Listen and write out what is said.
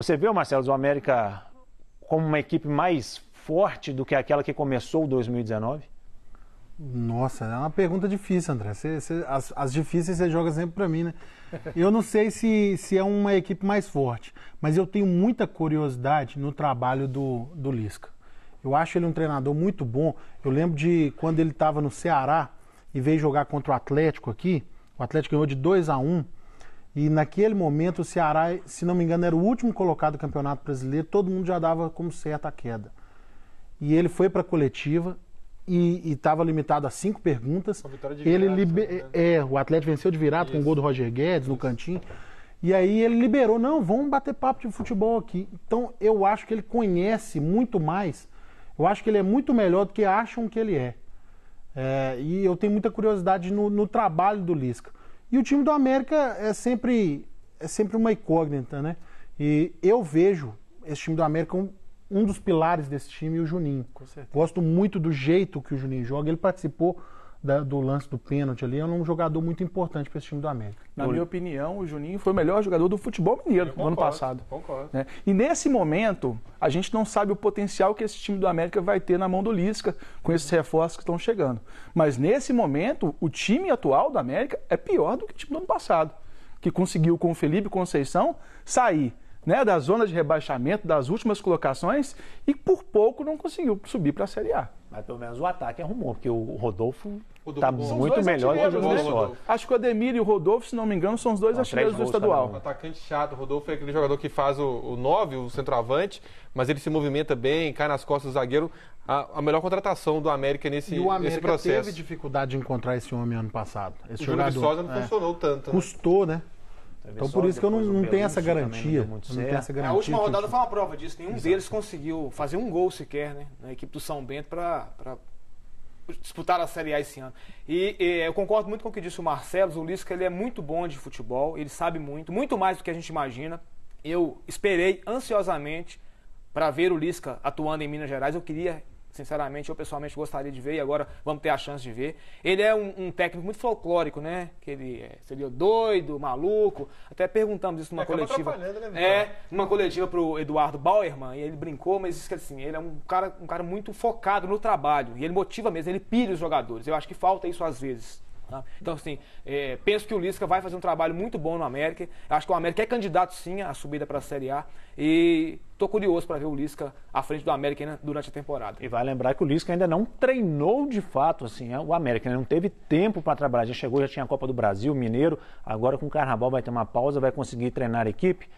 Você vê, Marcelo, o América como uma equipe mais forte do que aquela que começou o 2019? Nossa, é uma pergunta difícil, André. Você, você, as, as, difíceis você joga sempre para mim, né? Eu não sei se, se é uma equipe mais forte, mas eu tenho muita curiosidade no trabalho do, do Lisca. Eu acho ele um treinador muito bom. Eu lembro de quando ele estava no Ceará e veio jogar contra o Atlético aqui. O Atlético ganhou de 2 a 1 um, e naquele momento o Ceará, se não me engano, era o último colocado do Campeonato Brasileiro, todo mundo já dava como certa a queda. E ele foi para a coletiva e estava limitado a cinco perguntas. ele liber... né? É, é, o Atlético venceu de virado Isso. com o gol do Roger Guedes Isso. no cantinho. E aí ele liberou, não, vamos bater papo de futebol aqui. Então eu acho que ele conhece muito mais. Eu acho que ele é muito melhor do que acham que ele é. é e eu tenho muita curiosidade no, no trabalho do Lisca. E o time do América é sempre, é sempre uma incógnita, né? E eu vejo esse time do América um, um dos pilares desse time, o Juninho. Gosto muito do jeito que o Juninho joga. Ele participou da, do lance do pênalti ali, é um jogador muito importante para esse time do América. Na do... minha opinião, o Juninho foi o melhor jogador do futebol mineiro no ano passado. Concordo. Né? E nesse momento, a gente não sabe o potencial que esse time do América vai ter na mão do Lisca com esses reforços que estão chegando. Mas nesse momento, o time atual do América é pior do que o time do ano passado, que conseguiu com o Felipe Conceição sair né, da zona de rebaixamento, das últimas colocações, e por pouco não conseguiu subir para a Série A. Mas pelo menos o ataque arrumou, porque o Rodolfo está muito melhor do que o né, Rodolfo. Acho que o Ademir e o Rodolfo, se não me engano, são os dois ah, do estadual. Um atacante chato. O Rodolfo é aquele jogador que faz o 9, o, o, centroavante, mas ele se movimenta bem, cai nas costas do zagueiro. A, a melhor contratação do América nesse, e o América nesse processo. teve dificuldade de encontrar esse homem ano passado. Esse o jogador. Júlio não é. funcionou tanto. Né? Custou, né? Então por isso que eu não, não tenho essa garantia. muito não tenho essa garantia. É, a última rodada tipo... foi uma prova disso. Nenhum Exato. deles conseguiu fazer um gol sequer, né? Na equipe do São Bento para disputar a Série A esse ano. E, e, eu concordo muito com o que disse o Marcelo. O Lisca ele é muito bom de futebol, ele sabe muito, muito mais do que a gente imagina. Eu esperei ansiosamente para ver o Lisca atuando em Minas Gerais. Eu queria sinceramente, eu pessoalmente gostaria de ver e agora vamos ter a chance de ver. Ele é um, um técnico muito folclórico, né? Que ele é, seria doido, maluco. Até perguntamos isso numa é, Acaba coletiva. Né, é, numa coletiva pro Eduardo Bauerman, e ele brincou, mas disse que assim, ele é um cara, um cara muito focado no trabalho e ele motiva mesmo, ele pilha os jogadores. Eu acho que falta isso às vezes. Tá? Então, assim, é, penso que o Lisca vai fazer um trabalho muito bom no América. Acho que o América é candidato, sim, à subida para a Série A. E estou curioso para ver o Lisca à frente do América né, durante a temporada. E vai lembrar que o Lisca ainda não treinou de fato, assim, né? o América. Né? Não teve tempo para trabalhar. Já chegou, já tinha a Copa do Brasil, Mineiro. Agora, com o Carnaval, vai ter uma pausa, vai conseguir treinar a equipe.